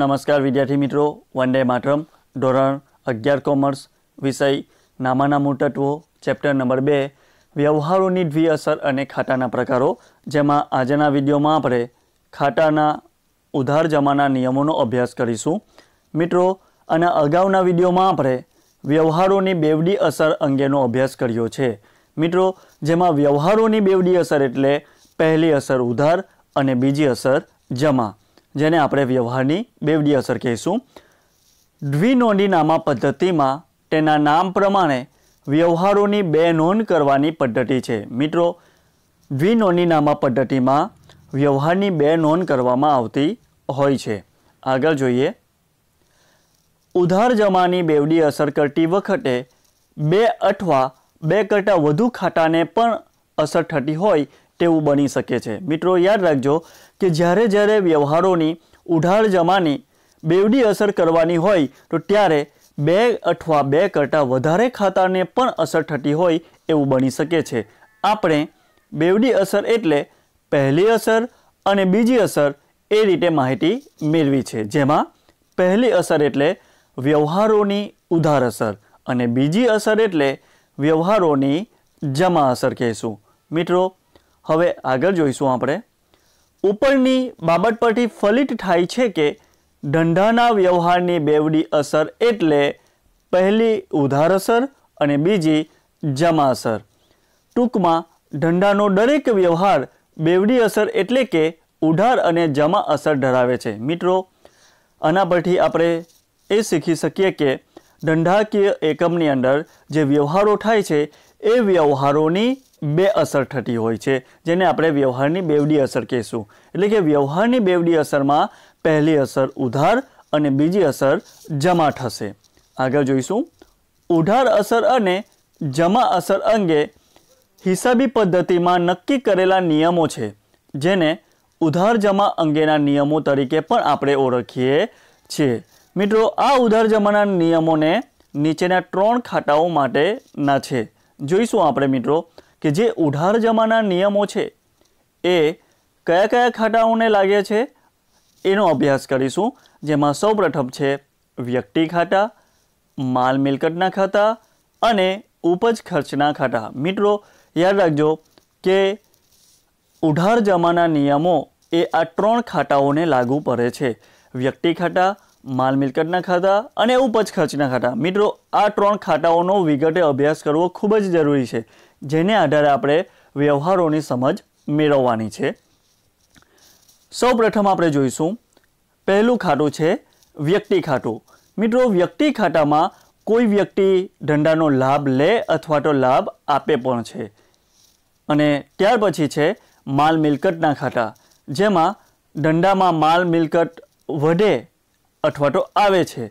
નમસ્કાર વિદ્યાર્થી મિત્રો વંદે માતરમ ધોરણ અગિયાર કોમર્સ વિષય નામાના મૂળતત્વો ચેપ્ટર નંબર બે વ્યવહારોની દ્વિઅસર અને ખાતાના પ્રકારો જેમાં આજના વિડીયોમાં આપણે ખાતાના ઉધાર જમાના નિયમોનો અભ્યાસ કરીશું મિત્રો અને અગાઉના વિડીયોમાં આપણે વ્યવહારોની બેવડી અસર અંગેનો અભ્યાસ કર્યો છે મિત્રો જેમાં વ્યવહારોની બેવડી અસર એટલે પહેલી અસર ઉધાર અને બીજી અસર જમા જેને આપણે વ્યવહારની બેવડી અસર કહીશું દ્વિનોંધીનામા પદ્ધતિમાં તેના નામ પ્રમાણે વ્યવહારોની બે નોંધ કરવાની પદ્ધતિ છે મિત્રો દ્વિનોંધીનામા પદ્ધતિમાં વ્યવહારની બે નોંધ કરવામાં આવતી હોય છે આગળ જોઈએ ઉધાર જમાની બેવડી અસર કરતી વખતે બે અથવા બે કરતાં વધુ ખાતાને પણ અસર થતી હોય તેવું બની શકે છે મિત્રો યાદ રાખજો કે જ્યારે જ્યારે વ્યવહારોની ઉઢાળ જમાની બેવડી અસર કરવાની હોય તો ત્યારે બે અથવા બે કરતાં વધારે ખાતાને પણ અસર થતી હોય એવું બની શકે છે આપણે બેવડી અસર એટલે પહેલી અસર અને બીજી અસર એ રીતે માહિતી મેળવી છે જેમાં પહેલી અસર એટલે વ્યવહારોની ઉધાર અસર અને બીજી અસર એટલે વ્યવહારોની જમા અસર કહેશું મિત્રો હવે આગળ જોઈશું આપણે ઉપરની બાબત પરથી ફલિત થાય છે કે ધંધાના વ્યવહારની બેવડી અસર એટલે પહેલી ઉધાર અસર અને બીજી જમા અસર ટૂંકમાં ધંધાનો દરેક વ્યવહાર બેવડી અસર એટલે કે ઉધાર અને જમા અસર ધરાવે છે મિત્રો આના પરથી આપણે એ શીખી શકીએ કે ધંધાકીય એકમની અંદર જે વ્યવહારો થાય છે એ વ્યવહારોની બે અસર થતી હોય છે જેને આપણે વ્યવહારની બેવડી અસર કહીશું એટલે કે વ્યવહારની બેવડી અસરમાં પહેલી અસર ઉધાર અને બીજી અસર જમા થશે આગળ જોઈશું ઉધાર અસર અને જમા અસર અંગે હિસાબી પદ્ધતિમાં નક્કી કરેલા નિયમો છે જેને ઉધાર જમા અંગેના નિયમો તરીકે પણ આપણે ઓળખીએ છીએ મિત્રો આ ઉધાર જમાના નિયમોને નીચેના ત્રણ ખાતાઓ માટેના છે જોઈશું આપણે મિત્રો કે જે ઉઢાર જમાના નિયમો છે એ કયા કયા ખાતાઓને લાગે છે એનો અભ્યાસ કરીશું જેમાં સૌ પ્રથમ છે વ્યક્તિ ખાતા માલ મિલકતના ખાતા અને ઉપજ ખર્ચના ખાતા મિત્રો યાદ રાખજો કે ઉઢાર જમાના નિયમો એ આ ત્રણ ખાતાઓને લાગુ પડે છે વ્યક્તિ ખાતા માલ મિલકતના ખાતા અને ઉપજ ખર્ચના ખાતા મિત્રો આ ત્રણ ખાતાઓનો વિગતે અભ્યાસ કરવો ખૂબ જ જરૂરી છે જેને આધારે આપણે વ્યવહારોની સમજ મેળવવાની છે સૌ પ્રથમ આપણે જોઈશું પહેલું ખાતું છે વ્યક્તિ ખાતું મિત્રો વ્યક્તિ ખાતામાં કોઈ વ્યક્તિ ધંધાનો લાભ લે અથવા તો લાભ આપે પણ છે અને ત્યાર પછી છે માલ મિલકતના ખાતા જેમાં ધંધામાં માલ મિલકત વધે અથવા તો આવે છે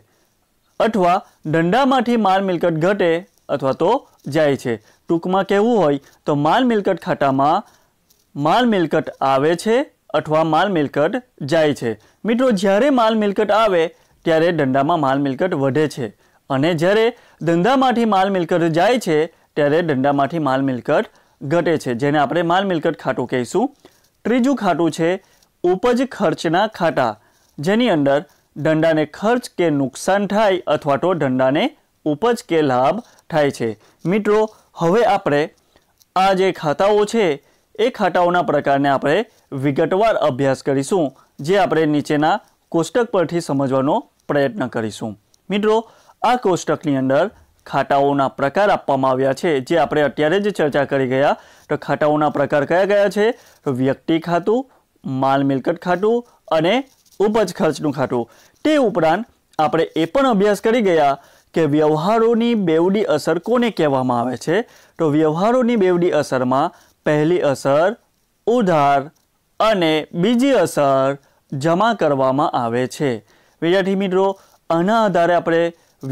અથવા દંડામાંથી માલ મિલકત ઘટે અથવા તો જાય છે ટૂંકમાં કહેવું હોય તો માલ મિલકત ખાતામાં માલ મિલકત આવે છે અથવા માલ મિલકત જાય છે મિત્રો જ્યારે માલ મિલકત આવે ત્યારે દંડામાં માલ મિલકત વધે છે અને જ્યારે ધંધામાંથી માલ મિલકત જાય છે ત્યારે દંડામાંથી માલ મિલકત ઘટે છે જેને આપણે માલ મિલકત ખાતું કહીશું ત્રીજું ખાતું છે ઉપજ ખર્ચના ખાતા જેની અંદર ધંધાને ખર્ચ કે નુકસાન થાય અથવા તો ધંધાને ઉપજ કે લાભ થાય છે મિત્રો હવે આપણે આ જે ખાતાઓ છે એ ખાતાઓના પ્રકારને આપણે વિગતવાર અભ્યાસ કરીશું જે આપણે નીચેના કોષ્ટક પરથી સમજવાનો પ્રયત્ન કરીશું મિત્રો આ કોષ્ટકની અંદર ખાતાઓના પ્રકાર આપવામાં આવ્યા છે જે આપણે અત્યારે જ ચર્ચા કરી ગયા તો ખાતાઓના પ્રકાર કયા કયા છે વ્યક્તિ ખાતું માલ મિલકત ખાતું અને ઉપજ ખર્ચનું ખાતું તે ઉપરાંત આપણે એ પણ અભ્યાસ કરી ગયા કે વ્યવહારોની બેવડી અસર કોને કહેવામાં આવે છે તો વ્યવહારોની બેવડી અસરમાં પહેલી અસર ઉધાર અને બીજી અસર જમા કરવામાં આવે છે વિદ્યાર્થી મિત્રો આના આધારે આપણે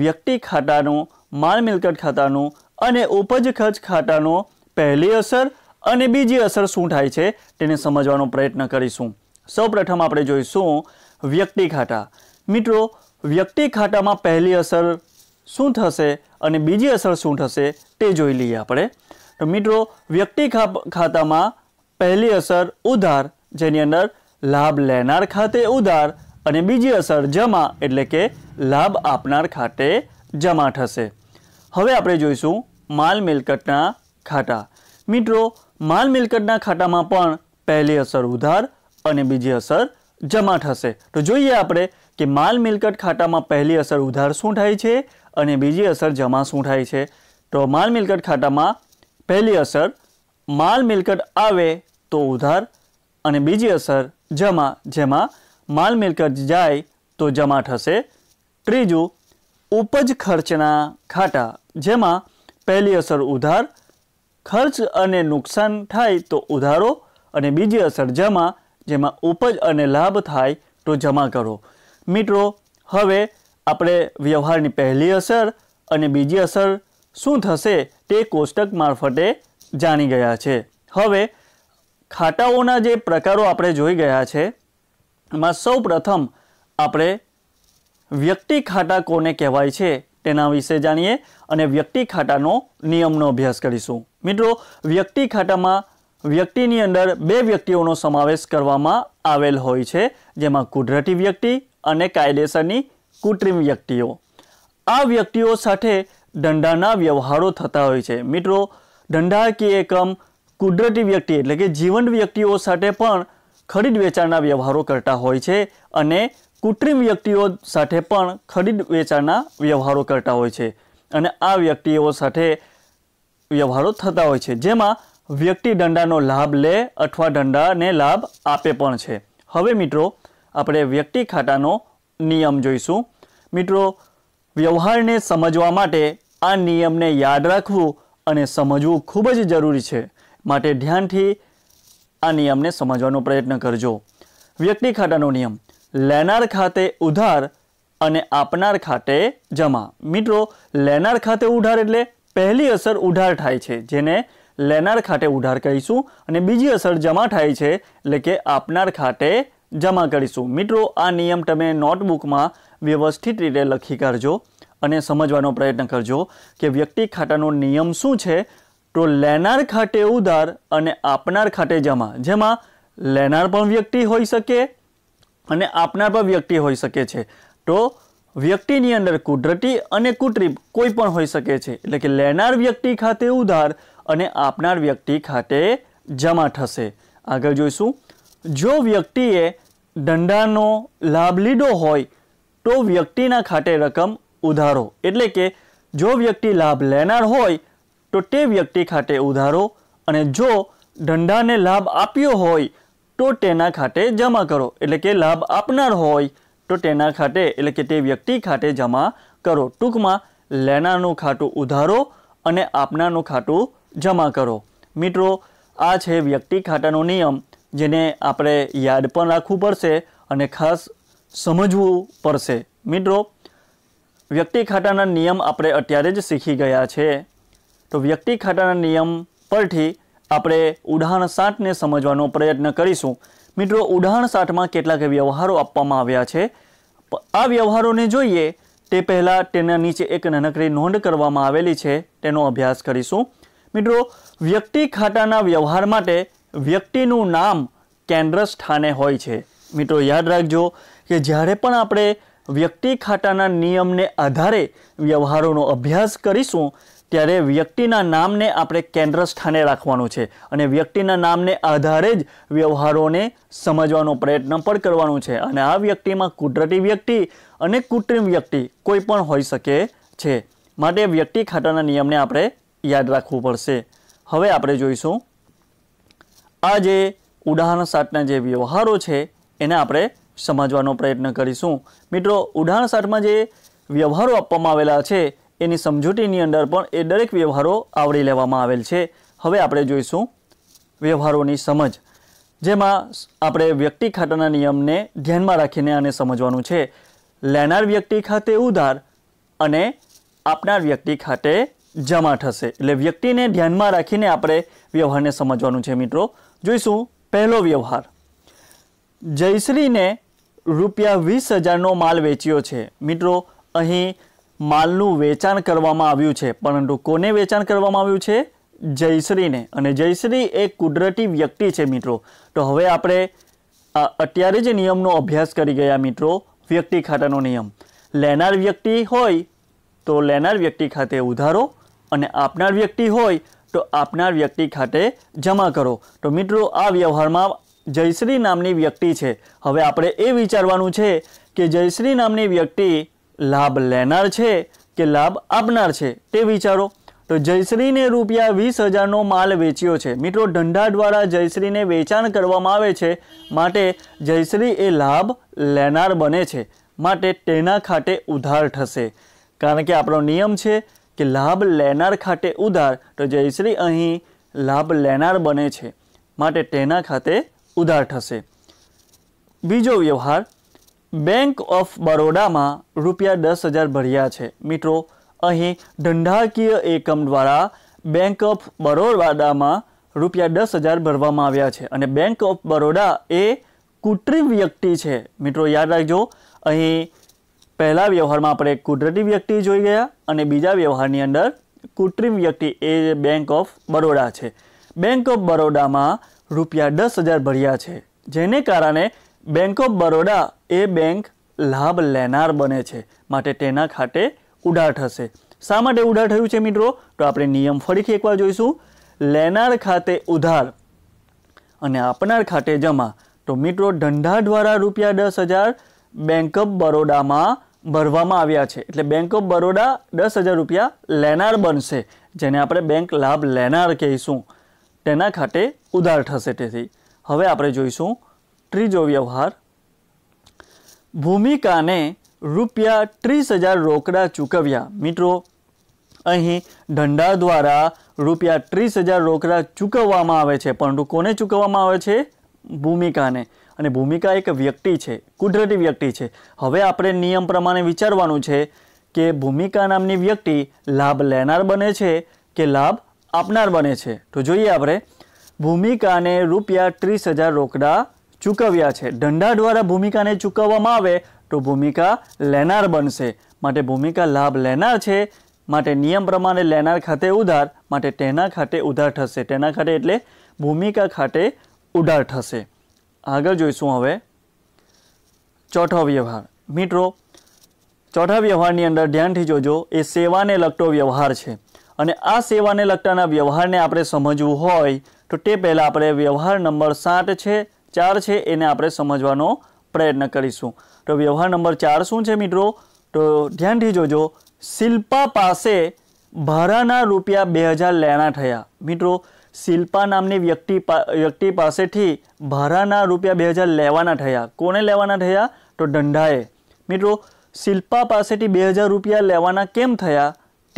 વ્યક્તિ ખાતાનું માલ મિલકત ખાતાનું અને ઉપજ ખર્ચ ખાતાનો પહેલી અસર અને બીજી અસર શું થાય છે તેને સમજવાનો પ્રયત્ન કરીશું સૌપ્રથમ આપણે જોઈશું વ્યક્તિ ખાતા મિત્રો વ્યક્તિ ખાતામાં પહેલી અસર શું થશે અને બીજી અસર શું થશે તે જોઈ લઈએ આપણે તો મિત્રો વ્યક્તિ ખાતામાં પહેલી અસર ઉધાર જેની અંદર લાભ લેનાર ખાતે ઉધાર અને બીજી અસર જમા એટલે કે લાભ આપનાર ખાતે જમા થશે હવે આપણે જોઈશું માલ મિલકતના ખાતા મિત્રો માલ મિલકતના ખાતામાં પણ પહેલી અસર ઉધાર અને બીજી અસર જમા થશે તો જોઈએ આપણે કે માલ મિલકત ખાતામાં પહેલી અસર ઉધાર શું થાય છે અને બીજી અસર જમા શું થાય છે તો માલ મિલકત ખાતામાં પહેલી અસર માલ મિલકત આવે તો ઉધાર અને બીજી અસર જમા જેમાં માલ મિલકત જાય તો જમા થશે ત્રીજું ઉપજ ખર્ચના ખાતા જેમાં પહેલી અસર ઉધાર ખર્ચ અને નુકસાન થાય તો ઉધારો અને બીજી અસર જમા જેમાં ઉપજ અને લાભ થાય તો જમા કરો મિત્રો હવે આપણે વ્યવહારની પહેલી અસર અને બીજી અસર શું થશે તે કોષ્ટક મારફતે જાણી ગયા છે હવે ખાતાઓના જે પ્રકારો આપણે જોઈ ગયા છે એમાં સૌ પ્રથમ આપણે વ્યક્તિ ખાતા કોને કહેવાય છે તેના વિશે જાણીએ અને વ્યક્તિ ખાતાનો નિયમનો અભ્યાસ કરીશું મિત્રો વ્યક્તિ ખાતામાં વ્યક્તિની અંદર બે વ્યક્તિઓનો સમાવેશ કરવામાં આવેલ હોય છે જેમાં કુદરતી વ્યક્તિ અને કાયદેસરની કૃત્રિમ વ્યક્તિઓ આ વ્યક્તિઓ સાથે દંડાના વ્યવહારો થતા હોય છે મિત્રો દંડાકીય એકમ કુદરતી વ્યક્તિ એટલે કે જીવંત વ્યક્તિઓ સાથે પણ ખરીદ વેચાણના વ્યવહારો કરતા હોય છે અને કૃત્રિમ વ્યક્તિઓ સાથે પણ ખરીદ વેચાણના વ્યવહારો કરતા હોય છે અને આ વ્યક્તિઓ સાથે વ્યવહારો થતા હોય છે જેમાં વ્યક્તિ દંડાનો લાભ લે અથવા દંડાને લાભ આપે પણ છે હવે મિત્રો આપણે વ્યક્તિ ખાતાનો નિયમ જોઈશું મિત્રો વ્યવહારને સમજવા માટે આ નિયમને યાદ રાખવું અને સમજવું ખૂબ જ જરૂરી છે માટે ધ્યાનથી આ નિયમને સમજવાનો પ્રયત્ન કરજો વ્યક્તિ ખાતાનો નિયમ લેનાર ખાતે ઉધાર અને આપનાર ખાતે જમા મિત્રો લેનાર ખાતે ઉધાર એટલે પહેલી અસર ઉધાર થાય છે જેને લેનાર ખાતે ઉધાર કરીશું અને બીજી અસર જમા થાય છે એટલે કે આપનાર ખાતે જમા કરીશું મિત્રો આ નિયમ તમે નોટબુકમાં વ્યવસ્થિત રીતે લખી કાઢજો અને સમજવાનો પ્રયત્ન કરજો કે વ્યક્તિ ખાતાનો નિયમ શું છે તો લેનાર ખાતે ઉધાર અને આપનાર ખાતે જમા જેમાં લેનાર પણ વ્યક્તિ હોઈ શકે અને આપનાર પણ વ્યક્તિ હોઈ શકે છે તો વ્યક્તિની અંદર કુદરતી અને કૃત્રિમ કોઈ પણ હોઈ શકે છે એટલે કે લેનાર વ્યક્તિ ખાતે ઉધાર અને આપનાર વ્યક્તિ ખાતે જમા થશે આગળ જોઈશું જો વ્યક્તિએ દંડાનો લાભ લીધો હોય તો વ્યક્તિના ખાતે રકમ ઉધારો એટલે કે જો વ્યક્તિ લાભ લેનાર હોય તો તે વ્યક્તિ ખાતે ઉધારો અને જો દંડાને લાભ આપ્યો હોય તો તેના ખાતે જમા કરો એટલે કે લાભ આપનાર હોય તો તેના ખાતે એટલે કે તે વ્યક્તિ ખાતે જમા કરો ટૂંકમાં લેનારનું ખાતું ઉધારો અને આપનારનું ખાતું જમા કરો મિત્રો આ છે વ્યક્તિ ખાતાનો નિયમ જેને આપણે યાદ પણ રાખવું પડશે અને ખાસ સમજવું પડશે મિત્રો વ્યક્તિ ખાતાના નિયમ આપણે અત્યારે જ શીખી ગયા છે તો વ્યક્તિ ખાતાના નિયમ પરથી આપણે ઉડાણ સાતને સમજવાનો પ્રયત્ન કરીશું મિત્રો ઉડાણ સાતમાં કેટલાક વ્યવહારો આપવામાં આવ્યા છે આ વ્યવહારોને જોઈએ તે પહેલાં તેના નીચે એક નાનકડી નોંધ કરવામાં આવેલી છે તેનો અભ્યાસ કરીશું મિત્રો વ્યક્તિ ખાતાના વ્યવહાર માટે વ્યક્તિનું નામ કેન્દ્ર સ્થાને હોય છે મિત્રો યાદ રાખજો કે જ્યારે પણ આપણે વ્યક્તિ ખાતાના નિયમને આધારે વ્યવહારોનો અભ્યાસ કરીશું ત્યારે વ્યક્તિના નામને આપણે કેન્દ્ર સ્થાને રાખવાનું છે અને વ્યક્તિના નામને આધારે જ વ્યવહારોને સમજવાનો પ્રયત્ન પણ કરવાનો છે અને આ વ્યક્તિમાં કુદરતી વ્યક્તિ અને કૃત્રિમ વ્યક્તિ કોઈ પણ હોઈ શકે છે માટે વ્યક્તિ ખાતાના નિયમને આપણે યાદ રાખવું પડશે હવે આપણે જોઈશું આ જે ઉદાહરણ સાતના જે વ્યવહારો છે એને આપણે સમજવાનો પ્રયત્ન કરીશું મિત્રો ઉદાહરણ સાતમાં જે વ્યવહારો આપવામાં આવેલા છે એની સમજૂતીની અંદર પણ એ દરેક વ્યવહારો આવરી લેવામાં આવેલ છે હવે આપણે જોઈશું વ્યવહારોની સમજ જેમાં આપણે વ્યક્તિ ખાતાના નિયમને ધ્યાનમાં રાખીને આને સમજવાનું છે લેનાર વ્યક્તિ ખાતે ઉધાર અને આપનાર વ્યક્તિ ખાતે જમા થશે એટલે વ્યક્તિને ધ્યાનમાં રાખીને આપણે વ્યવહારને સમજવાનું છે મિત્રો જોઈશું પહેલો વ્યવહાર જયશ્રીને રૂપિયા વીસ હજારનો માલ વેચ્યો છે મિત્રો અહીં માલનું વેચાણ કરવામાં આવ્યું છે પરંતુ કોને વેચાણ કરવામાં આવ્યું છે જયશ્રીને અને જયશ્રી એ કુદરતી વ્યક્તિ છે મિત્રો તો હવે આપણે અત્યારે જ નિયમનો અભ્યાસ કરી ગયા મિત્રો વ્યક્તિ ખાતાનો નિયમ લેનાર વ્યક્તિ હોય તો લેનાર વ્યક્તિ ખાતે ઉધારો અને આપનાર વ્યક્તિ હોય તો આપનાર વ્યક્તિ ખાતે જમા કરો તો મિત્રો આ વ્યવહારમાં જયશ્રી નામની વ્યક્તિ છે હવે આપણે એ વિચારવાનું છે કે જયશ્રી નામની વ્યક્તિ લાભ લેનાર છે કે લાભ આપનાર છે તે વિચારો તો જયશ્રીને રૂપિયા વીસ હજારનો માલ વેચ્યો છે મિત્રો ધંધા દ્વારા જયશ્રીને વેચાણ કરવામાં આવે છે માટે જયશ્રી એ લાભ લેનાર બને છે માટે તેના ખાતે ઉધાર થશે કારણ કે આપણો નિયમ છે કે લાભ લેનાર ખાતે ઉધાર તો જયશ્રી અહીં લાભ લેનાર બને છે માટે તેના ખાતે ઉધાર થશે બીજો વ્યવહાર બેંક ઓફ બરોડામાં રૂપિયા દસ હજાર ભર્યા છે મિત્રો અહીં ધંધાકીય એકમ દ્વારા બેંક ઓફ બરોડામાં રૂપિયા દસ હજાર ભરવામાં આવ્યા છે અને બેંક ઓફ બરોડા એ કૃત્રિમ વ્યક્તિ છે મિત્રો યાદ રાખજો અહીં પહેલા વ્યવહારમાં આપણે કુદરતી વ્યક્તિ જોઈ ગયા અને બીજા વ્યવહારની અંદર કૃત્રિમ વ્યક્તિ એ બેંક ઓફ બરોડા છે બેંક ઓફ બરોડામાં રૂપિયા દસ હજાર ભર્યા છે જેને કારણે બેંક ઓફ બરોડા એ બેંક લાભ લેનાર બને છે માટે તેના ખાતે ઉધાર થશે શા માટે ઉધાર થયું છે મિત્રો તો આપણે નિયમ ફરીથી એકવાર જોઈશું લેનાર ખાતે ઉધાર અને આપનાર ખાતે જમા તો મિત્રો ધંધા દ્વારા રૂપિયા દસ હજાર બેંક ઓફ બરોડામાં ભરવામાં આવ્યા છે એટલે બેંક ઓફ બરોડા દસ હજાર રૂપિયા લેનાર બનશે જેને આપણે બેંક લાભ લેનાર કહીશું તેના ખાતે ઉધાર થશે તેથી હવે આપણે જોઈશું ત્રીજો વ્યવહાર ભૂમિકાને રૂપિયા ત્રીસ હજાર રોકડા ચૂકવ્યા મિત્રો અહીં ધંધા દ્વારા રૂપિયા ત્રીસ હજાર રોકડા ચૂકવવામાં આવે છે પરંતુ કોને ચૂકવવામાં આવે છે ભૂમિકાને અને ભૂમિકા એક વ્યક્તિ છે કુદરતી વ્યક્તિ છે હવે આપણે નિયમ પ્રમાણે વિચારવાનું છે કે ભૂમિકા નામની વ્યક્તિ લાભ લેનાર બને છે કે લાભ આપનાર બને છે તો જોઈએ આપણે ભૂમિકાને રૂપિયા ત્રીસ હજાર રોકડા ચૂકવ્યા છે દંડા દ્વારા ભૂમિકાને ચૂકવવામાં આવે તો ભૂમિકા લેનાર બનશે માટે ભૂમિકા લાભ લેનાર છે માટે નિયમ પ્રમાણે લેનાર ખાતે ઉધાર માટે તેના ખાતે ઉધાર થશે તેના ખાતે એટલે ભૂમિકા ખાતે ઉધાર થશે આગળ જોઈશું હવે ચોથો વ્યવહાર મિત્રો ચોથા વ્યવહારની અંદર ધ્યાનથી જોજો એ સેવાને લગતો વ્યવહાર છે અને આ સેવાને લગતાના વ્યવહારને આપણે સમજવું હોય તો તે પહેલાં આપણે વ્યવહાર નંબર સાત છે ચાર છે એને આપણે સમજવાનો પ્રયત્ન કરીશું તો વ્યવહાર નંબર ચાર શું છે મિત્રો તો ધ્યાનથી જોજો શિલ્પા પાસે ભાડાના રૂપિયા બે હજાર લેણા થયા મિત્રો શિલ્પા નામની વ્યક્તિ વ્યક્તિ પાસેથી ભાડાના રૂપિયા બે હજાર લેવાના થયા કોને લેવાના થયા તો ધંધાએ મિત્રો શિલ્પા પાસેથી બે હજાર રૂપિયા લેવાના કેમ થયા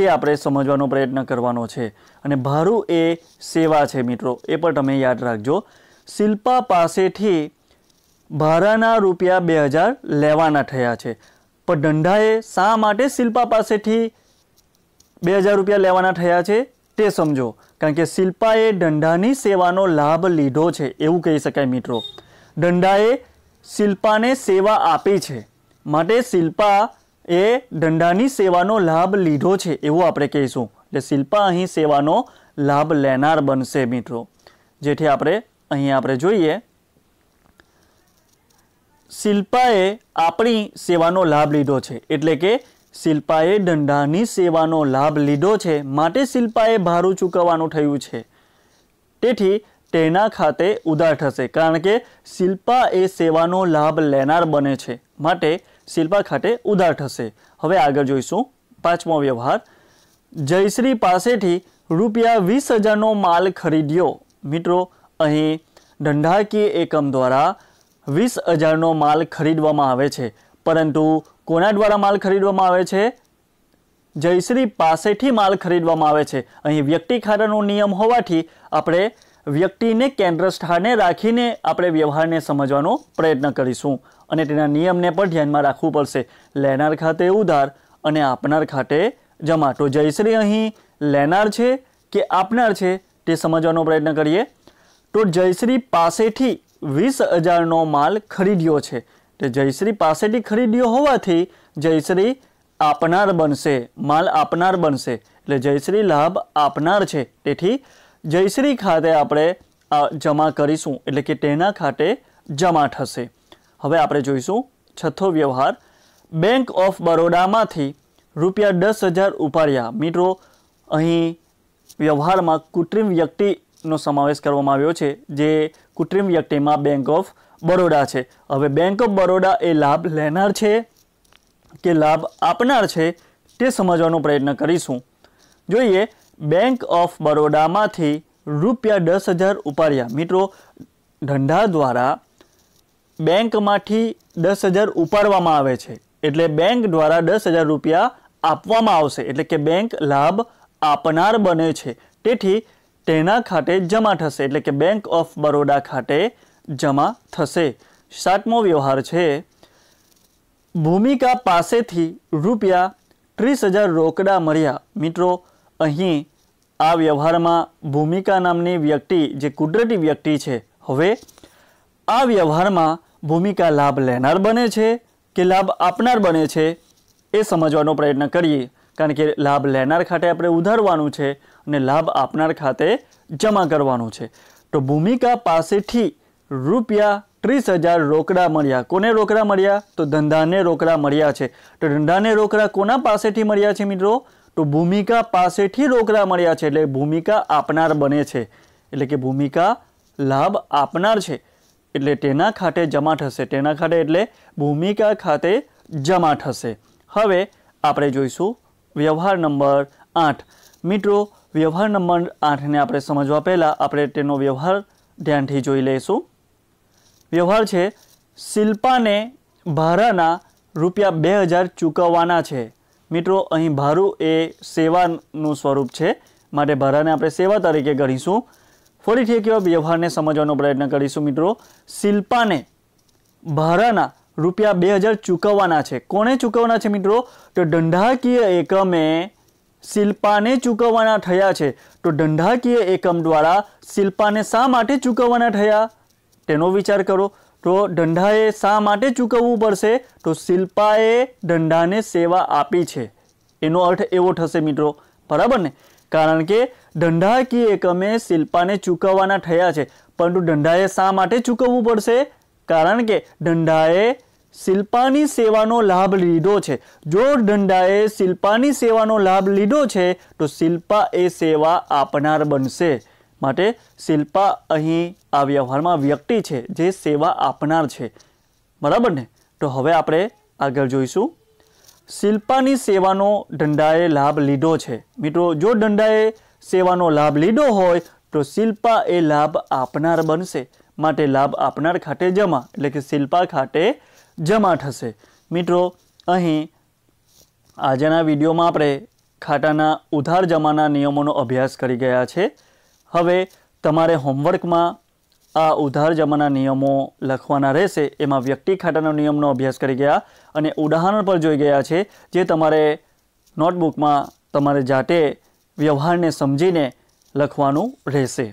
તે આપણે સમજવાનો પ્રયત્ન કરવાનો છે અને ભારું એ સેવા છે મિત્રો એ પણ તમે યાદ રાખજો શિલ્પા પાસેથી ભાડાના રૂપિયા બે હજાર લેવાના થયા છે પણ ધંધાએ શા માટે શિલ્પા પાસેથી બે હજાર રૂપિયા લેવાના થયા છે તે સમજો કારણ કે શિલ્પાએ ડંડાની સેવાનો લાભ લીધો છે એવું કહી શકાય મિત્રો દંડાએ શિલ્પાને સેવા આપી છે માટે શિલ્પા એ ડંડાની સેવાનો લાભ લીધો છે એવું આપણે કહીશું એટલે શિલ્પા અહીં સેવાનો લાભ લેનાર બનશે મિત્રો જેથી આપણે અહીં આપણે જોઈએ શિલ્પાએ આપણી સેવાનો લાભ લીધો છે એટલે કે શિલ્પાએ દંડાની સેવાનો લાભ લીધો છે માટે શિલ્પાએ ભાડું ચૂકવવાનું થયું છે તેથી તેના ખાતે ઉધાર થશે કારણ કે શિલ્પા એ સેવાનો લાભ લેનાર બને છે માટે શિલ્પા ખાતે ઉધાર થશે હવે આગળ જોઈશું પાંચમો વ્યવહાર જયશ્રી પાસેથી રૂપિયા વીસ હજારનો માલ ખરીદ્યો મિત્રો અહીં ધંધાકીય એકમ દ્વારા વીસ હજારનો માલ ખરીદવામાં આવે છે પરંતુ કોના દ્વારા માલ ખરીદવામાં આવે છે જયશ્રી પાસેથી માલ ખરીદવામાં આવે છે અહીં વ્યક્તિ ખાતાનો નિયમ હોવાથી આપણે વ્યક્તિને કેન્દ્ર સ્થાને રાખીને આપણે વ્યવહારને સમજવાનો પ્રયત્ન કરીશું અને તેના નિયમને પણ ધ્યાનમાં રાખવું પડશે લેનાર ખાતે ઉધાર અને આપનાર ખાતે જમા તો જયશ્રી અહીં લેનાર છે કે આપનાર છે તે સમજવાનો પ્રયત્ન કરીએ તો જયશ્રી પાસેથી વીસ હજારનો માલ ખરીદ્યો છે તે જયશ્રી પાસેથી ખરીદ્યો હોવાથી જયશ્રી આપનાર બનશે માલ આપનાર બનશે એટલે જયશ્રી લાભ આપનાર છે તેથી જયશ્રી ખાતે આપણે જમા કરીશું એટલે કે તેના ખાતે જમા થશે હવે આપણે જોઈશું છઠ્ઠો વ્યવહાર બેંક ઓફ બરોડામાંથી રૂપિયા દસ હજાર ઉપાડ્યા મિત્રો અહીં વ્યવહારમાં કૃત્રિમ વ્યક્તિનો સમાવેશ કરવામાં આવ્યો છે જે કૃત્રિમ વ્યક્તિમાં બેંક ઓફ બરોડા છે હવે બેંક ઓફ બરોડા એ લાભ લેનાર છે કે લાભ આપનાર છે તે સમજવાનો પ્રયત્ન કરીશું જોઈએ બેંક ઓફ બરોડામાંથી રૂપિયા દસ હજાર ઉપાડ્યા મિત્રો ધંધા દ્વારા બેંકમાંથી દસ હજાર ઉપાડવામાં આવે છે એટલે બેંક દ્વારા દસ હજાર રૂપિયા આપવામાં આવશે એટલે કે બેંક લાભ આપનાર બને છે તેથી તેના ખાતે જમા થશે એટલે કે બેંક ઓફ બરોડા ખાતે જમા થશે સાતમો વ્યવહાર છે ભૂમિકા પાસેથી રૂપિયા ત્રીસ હજાર રોકડા મળ્યા મિત્રો અહીં આ વ્યવહારમાં ભૂમિકા નામની વ્યક્તિ જે કુદરતી વ્યક્તિ છે હવે આ વ્યવહારમાં ભૂમિકા લાભ લેનાર બને છે કે લાભ આપનાર બને છે એ સમજવાનો પ્રયત્ન કરીએ કારણ કે લાભ લેનાર ખાતે આપણે ઉધારવાનું છે અને લાભ આપનાર ખાતે જમા કરવાનું છે તો ભૂમિકા પાસેથી રૂપિયા ત્રીસ હજાર રોકડા મળ્યા કોને રોકડા મળ્યા તો ધંધાને રોકડા મળ્યા છે તો ધંધાને રોકડા કોના પાસેથી મળ્યા છે મિત્રો તો ભૂમિકા પાસેથી રોકડા મળ્યા છે એટલે ભૂમિકા આપનાર બને છે એટલે કે ભૂમિકા લાભ આપનાર છે એટલે તેના ખાતે જમા થશે તેના ખાતે એટલે ભૂમિકા ખાતે જમા થશે હવે આપણે જોઈશું વ્યવહાર નંબર આઠ મિત્રો વ્યવહાર નંબર આઠને આપણે સમજવા પહેલાં આપણે તેનો વ્યવહાર ધ્યાનથી જોઈ લઈશું વ્યવહાર છે શિલ્પાને ભારાના રૂપિયા બે હજાર ચૂકવવાના છે મિત્રો અહીં ભારું એ સેવાનું સ્વરૂપ છે માટે ભારાને આપણે સેવા તરીકે ગણીશું ફરીથી એક એવા વ્યવહારને સમજવાનો પ્રયત્ન કરીશું મિત્રો શિલ્પાને ભારાના રૂપિયા બે હજાર ચૂકવવાના છે કોને ચૂકવવાના છે મિત્રો તો દંડાકીય એકમે શિલ્પાને ચૂકવવાના થયા છે તો દંડાકીય એકમ દ્વારા શિલ્પાને શા માટે ચૂકવવાના થયા તેનો વિચાર કરો તો ઢંઢાએ શા માટે ચૂકવવું પડશે તો શિલ્પાએ ઢંઢાને સેવા આપી છે એનો અર્થ એવો થશે મિત્રો બરાબર ને કારણ કે ઢંઢાકીય એકમે શિલ્પાને ચૂકવવાના થયા છે પરંતુ ઢંઢાએ શા માટે ચૂકવવું પડશે કારણ કે ઢંઢાએ શિલ્પાની સેવાનો લાભ લીધો છે જો ઢંઢાએ શિલ્પાની સેવાનો લાભ લીધો છે તો શિલ્પા એ સેવા આપનાર બનશે માટે શિલ્પા અહીં આ વ્યવહારમાં વ્યક્તિ છે જે સેવા આપનાર છે બરાબર ને તો હવે આપણે આગળ જોઈશું શિલ્પાની સેવાનો દંડાએ લાભ લીધો છે મિત્રો જો દંડાએ સેવાનો લાભ લીધો હોય તો શિલ્પા એ લાભ આપનાર બનશે માટે લાભ આપનાર ખાતે જમા એટલે કે શિલ્પા ખાતે જમા થશે મિત્રો અહીં આજના વિડીયોમાં આપણે ખાતાના ઉધાર જમાના નિયમોનો અભ્યાસ કરી ગયા છે હવે તમારે હોમવર્કમાં આ ઉધાર જમાના નિયમો લખવાના રહેશે એમાં વ્યક્તિ ખાતાના નિયમનો અભ્યાસ કરી ગયા અને ઉદાહરણ પર જોઈ ગયા છે જે તમારે નોટબુકમાં તમારે જાતે વ્યવહારને સમજીને લખવાનું રહેશે